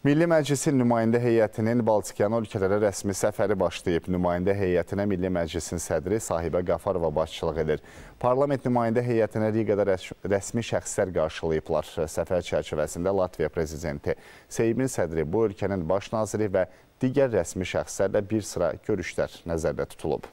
Milli Məclisin nümayəndə heyətinin Baltikyanı ölkələrə rəsmi səfəri başlayıb. Nümayəndə heyətinə Milli Məclisin sədri Sahibə Qafarova başçılıq edir. Parlament nümayəndə heyətinə Rigada rəsmi şəxslər qarşılayıblar. Səfər çərçivəsində Latviya prezidenti, Seymin sədri, bu ölkənin baş naziri və digər rəsmi şəxslərlə bir sıra görüşlər nəzərdə tutulub.